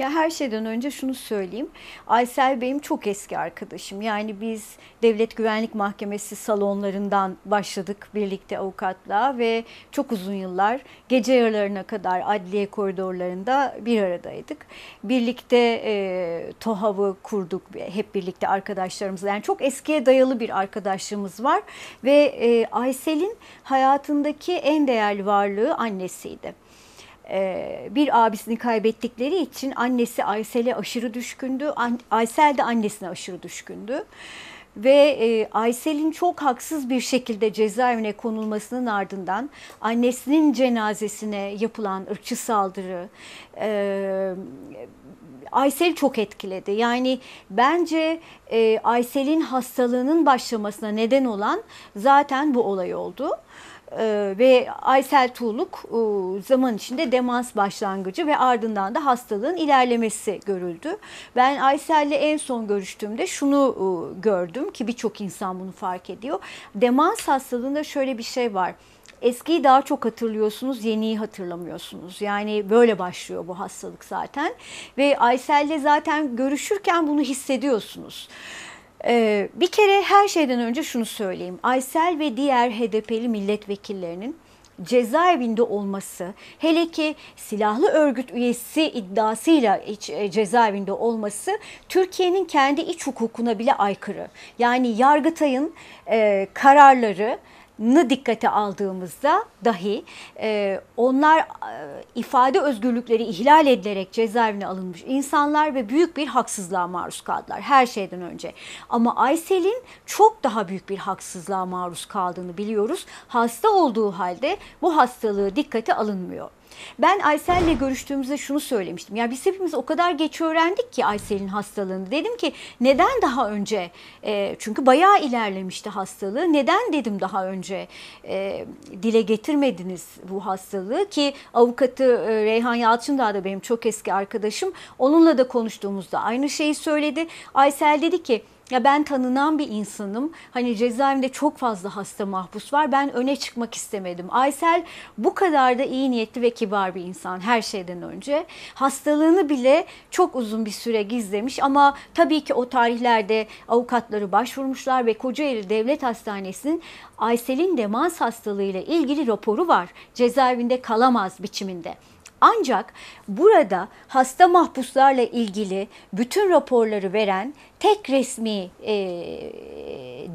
Ya her şeyden önce şunu söyleyeyim. Aysel Bey'im çok eski arkadaşım. Yani biz Devlet Güvenlik Mahkemesi salonlarından başladık birlikte avukatla ve çok uzun yıllar gece yarılarına kadar adliye koridorlarında bir aradaydık. Birlikte e, TOHAV'ı kurduk hep birlikte arkadaşlarımızla. Yani çok eskiye dayalı bir arkadaşlığımız var ve e, Aysel'in hayatındaki en değerli varlığı annesiydi. Ee, bir abisini kaybettikleri için annesi Aysel'e aşırı düşkündü. Aysel de annesine aşırı düşkündü. Ve e, Aysel'in çok haksız bir şekilde cezaevine konulmasının ardından annesinin cenazesine yapılan ırkçı saldırı, e, Aysel çok etkiledi. Yani bence e, Aysel'in hastalığının başlamasına neden olan zaten bu olay oldu. Ee, ve Aysel Tuğluk e, zaman içinde demans başlangıcı ve ardından da hastalığın ilerlemesi görüldü. Ben Aysel'le en son görüştüğümde şunu e, gördüm ki birçok insan bunu fark ediyor. Demans hastalığında şöyle bir şey var. Eskiyi daha çok hatırlıyorsunuz, yeniyi hatırlamıyorsunuz. Yani böyle başlıyor bu hastalık zaten. Ve Aysel'le zaten görüşürken bunu hissediyorsunuz. Ee, bir kere her şeyden önce şunu söyleyeyim. Aysel ve diğer HDP'li milletvekillerinin cezaevinde olması, hele ki silahlı örgüt üyesi iddiasıyla iç, e, cezaevinde olması Türkiye'nin kendi iç hukukuna bile aykırı. Yani Yargıtay'ın e, kararları dikkate aldığımızda dahi e, onlar e, ifade özgürlükleri ihlal edilerek cezaevine alınmış insanlar ve büyük bir haksızlığa maruz kaldılar her şeyden önce. Ama Aysel'in çok daha büyük bir haksızlığa maruz kaldığını biliyoruz. Hasta olduğu halde bu hastalığı dikkate alınmıyor. Ben Aysel'le görüştüğümüzde şunu söylemiştim. Ya biz hepimiz o kadar geç öğrendik ki Aysel'in hastalığını. Dedim ki neden daha önce? E, çünkü bayağı ilerlemişti hastalığı. Neden dedim daha önce e, dile getirmediniz bu hastalığı ki avukatı e, Reyhan Yalçındağ da benim çok eski arkadaşım. Onunla da konuştuğumuzda aynı şeyi söyledi. Aysel dedi ki ya ben tanınan bir insanım. Hani cezaevinde çok fazla hasta mahpus var. Ben öne çıkmak istemedim. Aysel bu kadar da iyi niyetli ve kibar bir insan her şeyden önce. Hastalığını bile çok uzun bir süre gizlemiş ama tabii ki o tarihlerde avukatları başvurmuşlar ve Kocaeli Devlet Hastanesi'nin Aysel'in demans hastalığıyla ilgili raporu var. Cezaevinde kalamaz biçiminde. Ancak burada hasta mahpuslarla ilgili bütün raporları veren tek resmi e,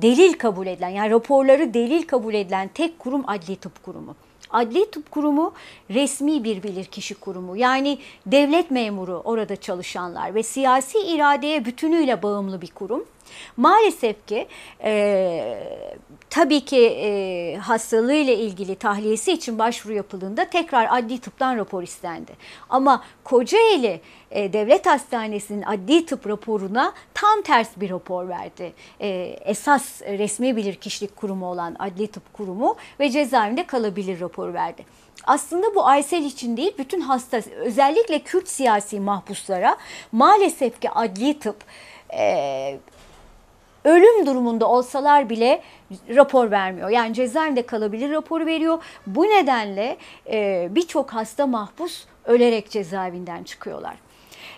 delil kabul edilen yani raporları delil kabul edilen tek kurum Adli Tıp Kurumu. Adli Tıp Kurumu resmi bir bilirkişi kurumu. Yani devlet memuru orada çalışanlar ve siyasi iradeye bütünüyle bağımlı bir kurum. Maalesef ki e, tabii ki e, hastalığıyla ilgili tahliyesi için başvuru yapıldığında tekrar adli tıptan rapor istendi. Ama Kocaeli e, Devlet Hastanesi'nin adli tıp raporuna tam ters bir rapor verdi. E, esas resmi bilir kişilik kurumu olan adli tıp kurumu ve cezaevinde kalabilir rapor verdi aslında bu Aysel için değil bütün hasta özellikle Kürt siyasi mahpuslara maalesef ki adli tıp e, ölüm durumunda olsalar bile rapor vermiyor. Yani cezaevinde kalabilir raporu veriyor. Bu nedenle e, birçok hasta mahpus ölerek cezaevinden çıkıyorlar.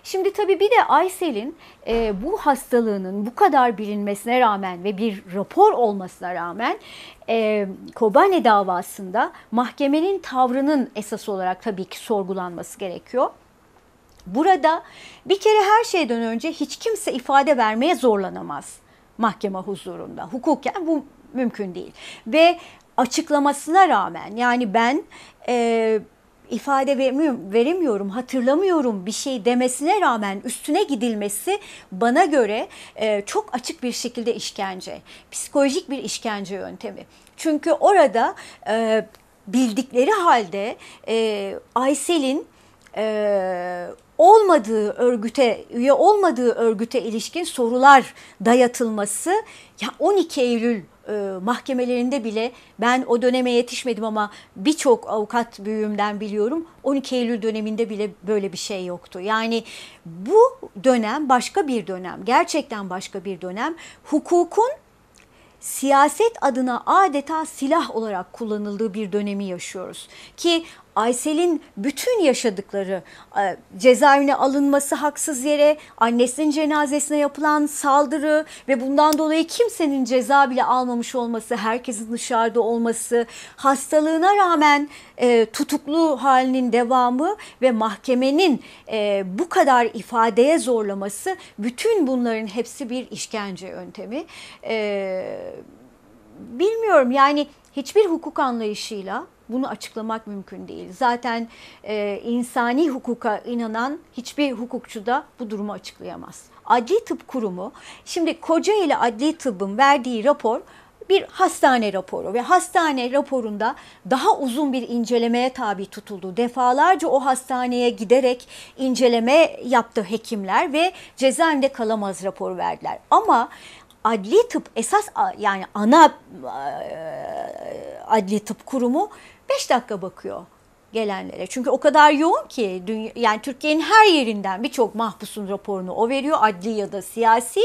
Şimdi tabii bir de Aysel'in e, bu hastalığının bu kadar bilinmesine rağmen ve bir rapor olmasına rağmen e, Kobane davasında mahkemenin tavrının esas olarak tabii ki sorgulanması gerekiyor. Burada bir kere her şeyden önce hiç kimse ifade vermeye zorlanamaz mahkeme huzurunda. Hukuken bu mümkün değil. Ve açıklamasına rağmen yani ben e, ifade vermiyorum, veremiyorum, hatırlamıyorum bir şey demesine rağmen üstüne gidilmesi bana göre e, çok açık bir şekilde işkence. Psikolojik bir işkence yöntemi. Çünkü orada e, bildikleri halde e, Aysel'in e, olmadığı örgüte, üye olmadığı örgüte ilişkin sorular dayatılması ya 12 Eylül e, mahkemelerinde bile ben o döneme yetişmedim ama birçok avukat büyüğümden biliyorum 12 Eylül döneminde bile böyle bir şey yoktu. Yani bu dönem başka bir dönem gerçekten başka bir dönem hukukun siyaset adına adeta silah olarak kullanıldığı bir dönemi yaşıyoruz. Ki Aysel'in bütün yaşadıkları e, cezaevine alınması haksız yere, annesinin cenazesine yapılan saldırı ve bundan dolayı kimsenin ceza bile almamış olması, herkesin dışarıda olması, hastalığına rağmen e, tutuklu halinin devamı ve mahkemenin e, bu kadar ifadeye zorlaması bütün bunların hepsi bir işkence yöntemi. bilmiyorum yani hiçbir hukuk anlayışıyla bunu açıklamak mümkün değil. Zaten e, insani hukuka inanan hiçbir hukukçu da bu durumu açıklayamaz. Adli Tıp Kurumu, şimdi koca ile Adli Tıbbın verdiği rapor bir hastane raporu ve hastane raporunda daha uzun bir incelemeye tabi tutuldu. Defalarca o hastaneye giderek inceleme yaptı hekimler ve cezaevinde kalamaz raporu verdiler. Ama adli tıp esas yani ana e, adli tıp kurumu 5 dakika bakıyor gelenlere. Çünkü o kadar yoğun ki dünya, yani Türkiye'nin her yerinden birçok mahpusun raporunu o veriyor adli ya da siyasi.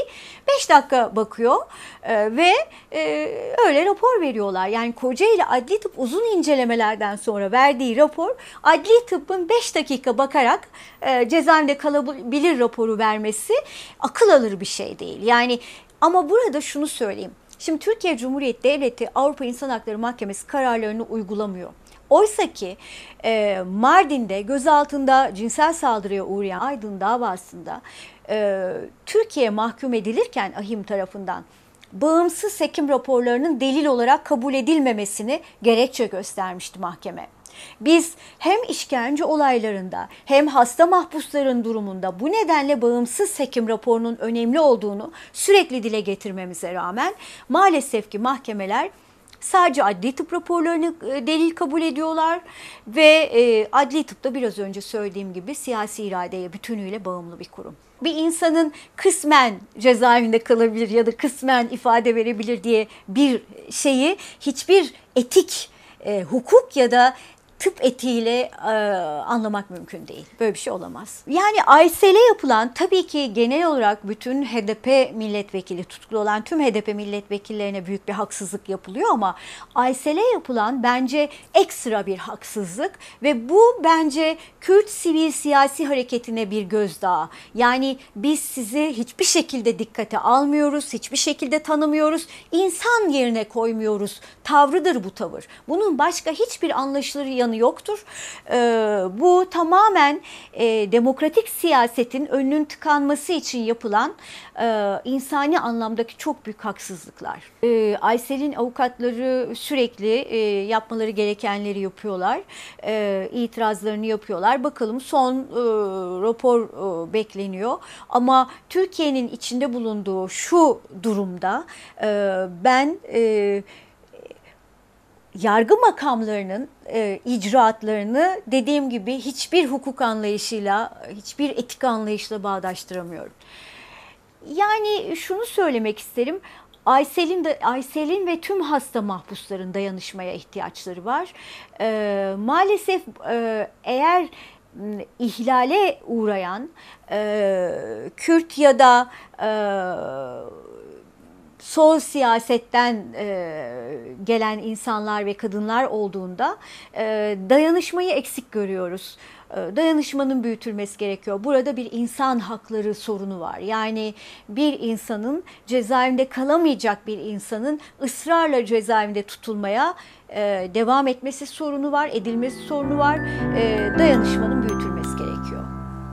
5 dakika bakıyor e, ve e, öyle rapor veriyorlar. Yani Kocaeli Adli Tıp uzun incelemelerden sonra verdiği rapor adli tıbbın 5 dakika bakarak e, cezaevinde kalabilir raporu vermesi akıl alır bir şey değil. Yani ama burada şunu söyleyeyim. Şimdi Türkiye Cumhuriyeti Devleti Avrupa İnsan Hakları Mahkemesi kararlarını uygulamıyor. Oysa ki e, Mardin'de gözaltında cinsel saldırıya uğrayan Aydın davasında e, Türkiye mahkum edilirken ahim tarafından bağımsız hekim raporlarının delil olarak kabul edilmemesini gerekçe göstermişti mahkeme. Biz hem işkence olaylarında hem hasta mahpusların durumunda bu nedenle bağımsız hekim raporunun önemli olduğunu sürekli dile getirmemize rağmen maalesef ki mahkemeler sadece adli tıp raporlarını e, delil kabul ediyorlar ve e, adli tıpta biraz önce söylediğim gibi siyasi iradeye bütünüyle bağımlı bir kurum. Bir insanın kısmen cezaevinde kalabilir ya da kısmen ifade verebilir diye bir şeyi hiçbir etik e, hukuk ya da küp etiyle e, anlamak mümkün değil. Böyle bir şey olamaz. Yani Aysel'e yapılan tabii ki genel olarak bütün HDP milletvekili tutuklu olan tüm HDP milletvekillerine büyük bir haksızlık yapılıyor ama Aysel'e yapılan bence ekstra bir haksızlık ve bu bence Kürt sivil siyasi hareketine bir gözdağı. Yani biz sizi hiçbir şekilde dikkate almıyoruz, hiçbir şekilde tanımıyoruz, insan yerine koymuyoruz. Tavrıdır bu tavır. Bunun başka hiçbir anlaşılır yanı imkanı yoktur. Ee, bu tamamen e, demokratik siyasetin önünün tıkanması için yapılan e, insani anlamdaki çok büyük haksızlıklar. Ee, Aysel'in avukatları sürekli e, yapmaları gerekenleri yapıyorlar. Ee, itirazlarını yapıyorlar. Bakalım son rapor bekleniyor. Ama Türkiye'nin içinde bulunduğu şu durumda e, ben yargı makamlarının e, icraatlarını dediğim gibi hiçbir hukuk anlayışıyla, hiçbir etik anlayışla bağdaştıramıyorum. Yani şunu söylemek isterim. Aysel'in de Aysel'in ve tüm hasta mahpusların dayanışmaya ihtiyaçları var. E, maalesef e, eğer ihlale uğrayan e, Kürt ya da e, sol siyasetten e, gelen insanlar ve kadınlar olduğunda e, dayanışmayı eksik görüyoruz e, dayanışmanın büyütülmesi gerekiyor. Burada bir insan hakları sorunu var. Yani bir insanın cezaevinde kalamayacak bir insanın ısrarla cezaevinde tutulmaya e, devam etmesi sorunu var, edilmesi sorunu var. E, dayanışmanın büyütülmesi